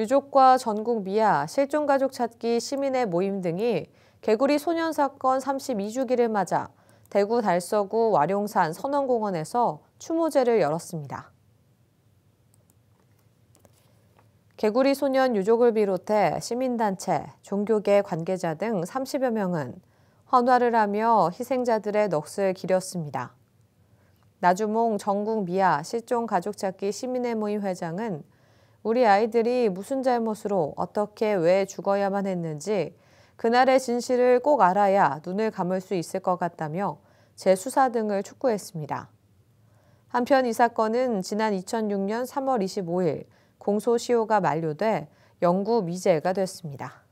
유족과 전국 미아, 실종 가족 찾기 시민의 모임 등이 개구리 소년 사건 32주기를 맞아 대구 달서구 와룡산 선원공원에서 추모제를 열었습니다. 개구리 소년 유족을 비롯해 시민단체, 종교계 관계자 등 30여 명은 환화를 하며 희생자들의 넋을 기렸습니다. 나주몽 전국 미아 실종 가족 찾기 시민의 모임 회장은 우리 아이들이 무슨 잘못으로 어떻게 왜 죽어야만 했는지 그날의 진실을 꼭 알아야 눈을 감을 수 있을 것 같다며 재수사 등을 촉구했습니다. 한편 이 사건은 지난 2006년 3월 25일 공소시효가 만료돼 영구 미제가 됐습니다.